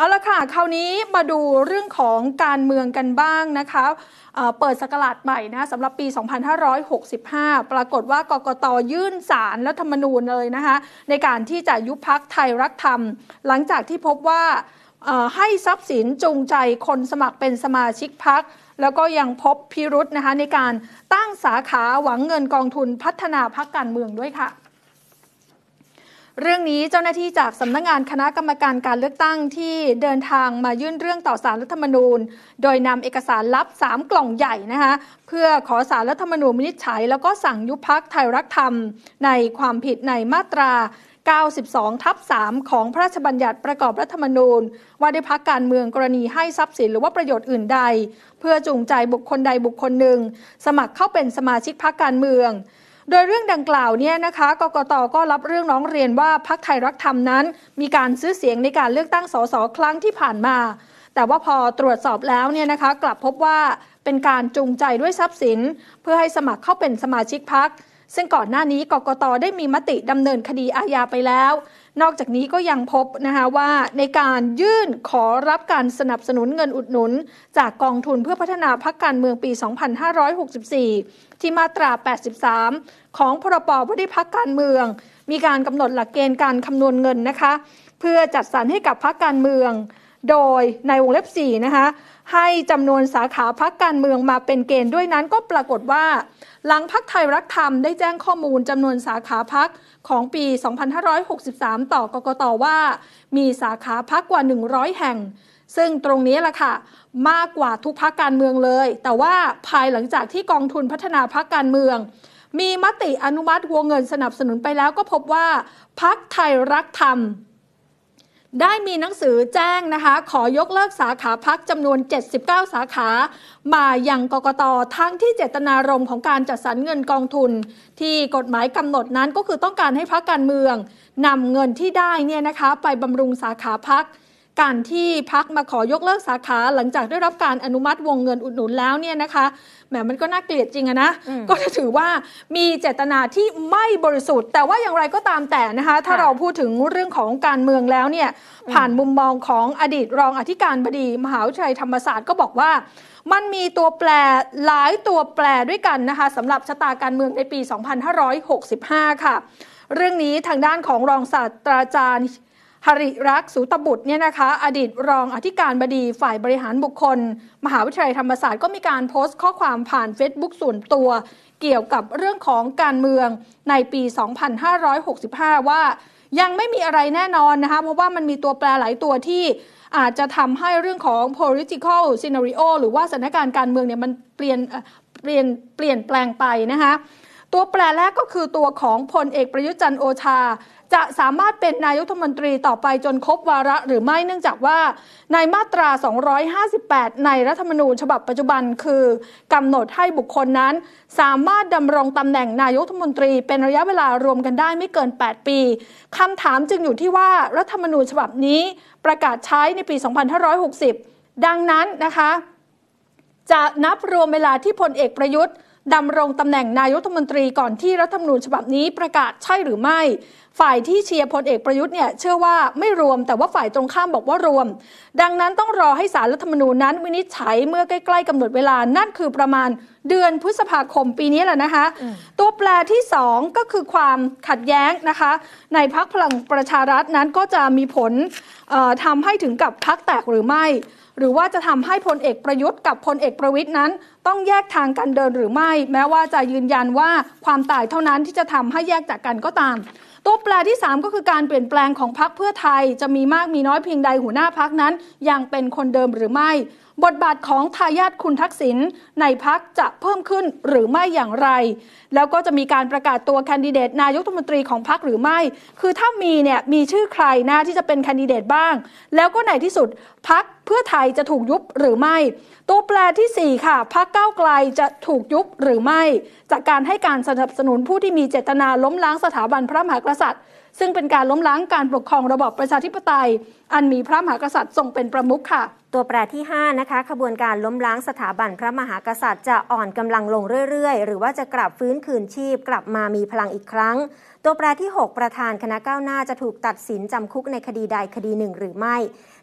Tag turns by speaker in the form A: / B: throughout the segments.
A: เอาละค่ะคราวนี้มาดูเรื่องของการเมืองกันบ้างนะคะเปิดสกราชใหม่นะสำหรับปี 2565 ปรากฏว่ากกตยื่นสารรัฐธรรมนูญเลยนะคะในการที่จะยุบพักไทยรักธรรม หลังจากที่พบว่าให้ทรัพย์สินจูงใจคนสมัครเป็นสมาชิกพัก แล้วก็ยังพบพิรุษนะคะในการตั้งสาขาหวังเงินกองทุนพัฒนาพักการเมืองด้วยค่ะเรื่องนี้เจ้าหน้าที่จากสำนักงงานคณะกรรมการการเลือกตั้งที่เดินทางมายื่นเรื่องต่อสารรัฐธรรมนูญ โดยนำเอกสารลับ3กล่องใหญ่นะคะเพื่อขอสารรัฐธรรมนูญวินิจฉัยแล้วก็สั่งยุบพักไทยรักธรรมในความผิดในมาตรา 92 ทับ3ของพระราชบัญญัติประกอบรัฐธรรมนูญว่าด้วยพักการเมืองกรณีให้ทรัพย์สินหรือว่าประโยชน์อื่นใดเพื่อจูงใจบุคคลใดบุคคลหนึ่ง สมัครเข้าเป็นสมาชิกพักการเมืองโดยเรื่องดังกล่าวเนี่ยนะคะ กกต ก็รับเรื่องน้องเรียนว่าพักไทยรักธรรมนั้น มีการซื้อเสียงในการเลือกตั้งสส ครั้งที่ผ่านมา แต่ว่าพอตรวจสอบแล้วเนี่ยนะคะกลับพบว่าเป็นการจูงใจด้วยทรัพย์สิน เพื่อให้สมัครเข้าเป็นสมาชิกพักซึ่งก่อนหน้านี้ กกต ได้มีมติดำเนินคดีอาญาไปแล้วนอกจากนี้ก็ยังพบนะคะว่าในการยื่นขอรับการสนับสนุนเงินอุดหนุนจากกองทุนเพื่อพัฒนาพักการเมืองปี 2564 ที่มาตรา 83 ของพรบว่าด้วยพักการเมือง มีการกำหนดหลักเกณฑ์การคำนวณเงินนะคะ เพื่อจัดสรรให้กับพักการเมืองโดยในวงเล็บ4นะคะให้จำนวนสาขาพักการเมืองมาเป็นเกณฑ์ด้วยนั้นก็ปรากฏว่า หลังพักไทยรักธรรมได้แจ้งข้อมูลจำนวนสาขาพักของปี 2563 ต่อกกตว่า มีสาขาพักกว่า 100 แห่ง ซึ่งตรงนี้ล่ะค่ะ มากกว่าทุกพักการเมืองเลย แต่ว่าภายหลังจากที่กองทุนพัฒนาพักการเมือง มีมติอนุมัติวงเงินสนับสนุนไปแล้วก็พบว่าพักไทยรักธรรมได้มีหนังสือแจ้งนะคะ ขอยกเลิกสาขาพักจำนวน 79 สาขา มาอย่างกกตทั้งที่เจตนารมณ์ของการจัดสรรเงินกองทุน ที่กฎหมายกำหนดนั้นก็คือต้องการให้พักการเมืองนำเงินที่ได้เนี่ยนะคะ ไปบำรุงสาขาพักการที่พักมาขอยกเลิกสาขา หลังจากได้รับการอนุมัติวงเงินอุดหนุนแล้วเนี่ยนะคะแหมมันก็น่าเกลียดจริงอะนะก็จะถือว่ามีเจตนาที่ไม่บริสุทธิ์ แต่ว่าอย่างไรก็ตามแต่นะคะ ถ้าเราพูดถึงเรื่องของการเมืองแล้วเนี่ยผ่านมุมมองของอดีตรองอธิการบดี มหาวิทยาลัยธรรมศาสตร์ก็บอกว่า มันมีตัวแปรหลายตัวแปรด้วยกันนะคะสำหรับชะตาการเมืองในปี 2565 ค่ะเรื่องนี้ทางด้านของรองศาสตราจารย์หริรักษ์สุตบุตรเนี่ยนะคะ อดีตรองอธิการบดีฝ่ายบริหารบุคคล มหาวิทยาลัยธรรมศาสตร์ก็มีการโพสต์ข้อความผ่าน Facebook ส่วนตัว เกี่ยวกับเรื่องของการเมืองในปี 2565 ว่ายังไม่มีอะไรแน่นอนนะคะ เพราะว่ามันมีตัวแปรหลายตัวที่อาจจะทำให้เรื่องของ political scenario หรือว่าสถานการณ์การเมืองเนี่ยมันเปลี่ยนเปลี่ยนเปลี่ยนแปลงไปนะคะตัวแปรแรกก็คือตัวของพลเอกประยุจันโอชา จะสามารถเป็นนายกรัฐมนตรีต่อไปจนครบวาระหรือไม่เนื่องจากว่าในมาตรา 258 ในรัฐธรรมนูญ ฉบับปัจจุบัน คือกำหนดให้บุคคลนั้น สามารถดำรงตำแหน่งนายกรัฐมนตรีเป็นระยะเวลารวมกันได้ไม่เกิน 8 ปีคำถามจึงอยู่ที่ว่ารัฐธรรมนูญฉบับนี้ประกาศใช้ในปี2560 ดังนั้นนะคะ จะนับรวมเวลาที่พลเอกประยุทธ์ดำรงตำแหน่งนายกรัฐมนตรีก่อนที่รัฐธรรมนูญฉบับนี้ประกาศใช่หรือไม่ฝ่ายที่เชียร์พลเอกประยุทธ์เนี่ยเชื่อว่าไม่รวมแต่ว่าฝ่ายตรงข้ามบอกว่ารวม ดังนั้นต้องรอให้สารรัฐธรรมนูญนั้น วินิจฉัยเมื่อใกล้ ๆ กำหนดเวลานั่นคือประมาณเดือนพฤษภาคมปีนี้แหละนะคะตัวแปรที่ 2 ก็คือความขัดแย้งนะคะ ในพักพลังประชารัฐนั้นก็จะมีผลทำให้ถึงกับพักแตกหรือไม่ หรือว่าจะทำให้พลเอกประยุทธ์กับพลเอกประวิทย์นั้น ต้องแยกทางกันเดินหรือไม่ แม้ว่าจะยืนยันว่าความตายเท่านั้นที่จะทำให้แยกจากกันก็ตามตัวแปลที่ 3 ก็คือการเปลี่ยนแปลงของพักเพื่อไทยจะมีมากมีน้อยเพียงใดหัวหน้าพักนั้น ยังเป็นคนเดิมหรือไม่ บทบาทของทายาทคุณทักษิณในพักจะเพิ่มขึ้นหรือไม่อย่างไร แล้วก็จะมีการประกาศตัวแคนดิเดตนายกรัฐมนตรีของพักหรือไม่ คือถ้ามีเนี่ยมีชื่อใครหน้าที่จะเป็นแคนดิเดตบ้าง แล้วก็ในที่สุดพักเพื่อไทยจะถูกยุบหรือไม่ ตัวแปรที่ 4 ค่ะพักเก้าไกลจะถูกยุบหรือไม่จากการให้การสนับสนุนผู้ที่มีเจตนาล้มล้างสถาบันพระมหากษัตริย์ ซึ่งเป็นการล้มล้างการปกครองระบอบประชาธิปไตยอันมีพระมหากษัตริย์ทรง
B: เป็นประมุขค่ะ ตัวแปรที่5นะคะขบวนการล้มล้างสถาบันพระมหากษัตริย์จะอ่อนกำลังลงเรื่อยๆ หรือว่าจะกลับฟื้นคืนชีพกลับมามีพลังอีกครั้ง ตัวแปรที่ 6 ประธานคณะก้าวหน้าจะถูกตัดสินจำคุกในคดีใดคดีหนึ่งหรือไม่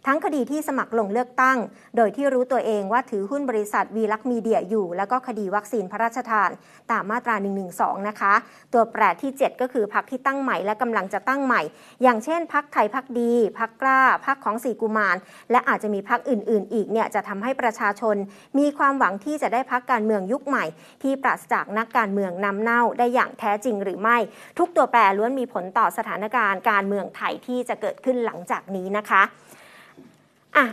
B: ทั้งคดีที่สมัครลงเลือกตั้ง โดยที่รู้ตัวเองว่าถือหุ้นบริษัทวีลักมีเดียอยู่ แล้วก็คดีวัคซีนพระราชทานตามมาตรา 112 นะคะ ตัวแปรที่ 7 ก็คือพักที่ตั้งใหม่และกำลังจะตั้งใหม่ อย่างเช่นพักไทยพักดี พักกล้า พักของสีกุมาร และอาจจะมีพักอื่นๆ อีกเนี่ยจะทำให้ประชาชน มีความหวังที่จะได้พักการเมืองยุคใหม่ ที่ปราศจากนักการเมืองนำเน่าได้อย่างแท้จริงหรือไม่ ทุกตัวแปรล้วนมีผลต่อสถานการณ์การเมืองไทยที่จะเกิดขึ้นหลังจากนี้นะคะอ่ะ